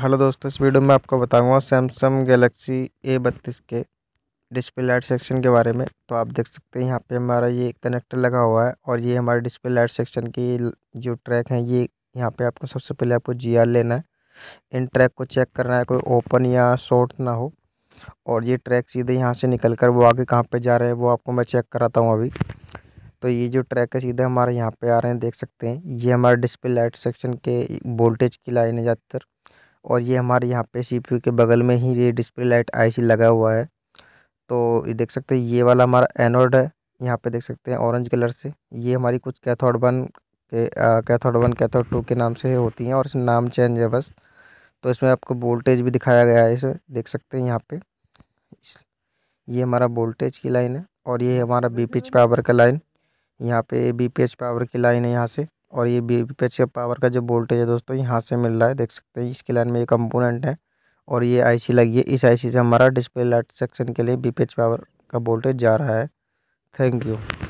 hello दोस्तों इस video में आपको बताऊंगा सैमसंग गैलेक्सी ए बत्तीस के डिस्प्ले लाइट सेक्शन के बारे में तो आप देख सकते हैं यहाँ पे हमारा ये कनेक्टर लगा हुआ है और ये हमारे डिस्प्ले लाइट सेक्शन की जो ट्रैक हैं ये यहाँ पे आपको सबसे पहले आपको जी लेना है इन ट्रैक को चेक करना है कोई ओपन या शॉर्ट ना हो और ये ट्रैक सीधे यहाँ से निकल कर वो आगे कहाँ पर जा रहे हैं वो आपको मैं चेक कराता हूँ अभी तो ये जो ट्रैक है सीधे हमारे यहाँ पर आ रहे हैं देख सकते हैं ये हमारे डिस्प्ले लाइट सेक्शन के वोल्टेज की लाइन है ज़्यादातर और ये हमारे यहाँ पे सी के बगल में ही ये डिस्प्ले लाइट आईसी लगा हुआ है तो ये देख सकते हैं ये वाला हमारा एनोड है यहाँ पे देख सकते हैं ऑरेंज कलर से ये हमारी कुछ कैथोड वन के कैथोड वन कैथोड टू के नाम से होती हैं और इसमें नाम चेंज है बस तो इसमें आपको वोल्टेज भी दिखाया गया है इसे देख सकते हैं यहाँ पे ये हमारा वोल्टेज की लाइन है और ये हमारा बी पी एच पावर का लाइन यहाँ पे बी पी एच पावर की लाइन है यहाँ से और ये बी के पावर का जो वोल्टेज है दोस्तों यहाँ से मिल रहा है देख सकते हैं इसके लाइन में ये कंपोनेंट है और ये आईसी लगी है इस आईसी से हमारा डिस्प्ले लाइट सेक्शन के लिए एच पावर का वोल्टेज जा रहा है थैंक यू